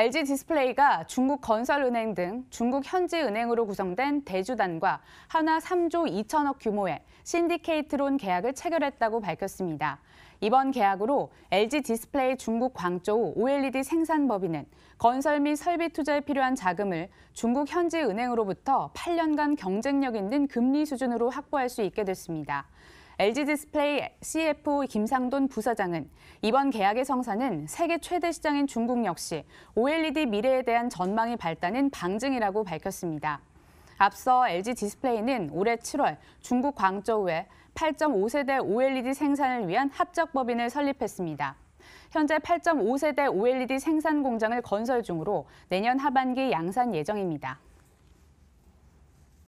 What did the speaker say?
LG 디스플레이가 중국 건설은행 등 중국 현지 은행으로 구성된 대주단과 하나 3조 2천억 규모의 신디케이트론 계약을 체결했다고 밝혔습니다. 이번 계약으로 LG 디스플레이 중국 광저우 OLED 생산 법인은 건설 및 설비 투자에 필요한 자금을 중국 현지 은행으로부터 8년간 경쟁력 있는 금리 수준으로 확보할 수 있게 됐습니다. LG 디스플레이 CFO 김상돈 부사장은 이번 계약의 성사는 세계 최대 시장인 중국 역시 OLED 미래에 대한 전망이 밝다는 방증이라고 밝혔습니다. 앞서 LG 디스플레이는 올해 7월 중국 광저우에 8.5세대 OLED 생산을 위한 합작법인을 설립했습니다. 현재 8.5세대 OLED 생산 공장을 건설 중으로 내년 하반기 양산 예정입니다.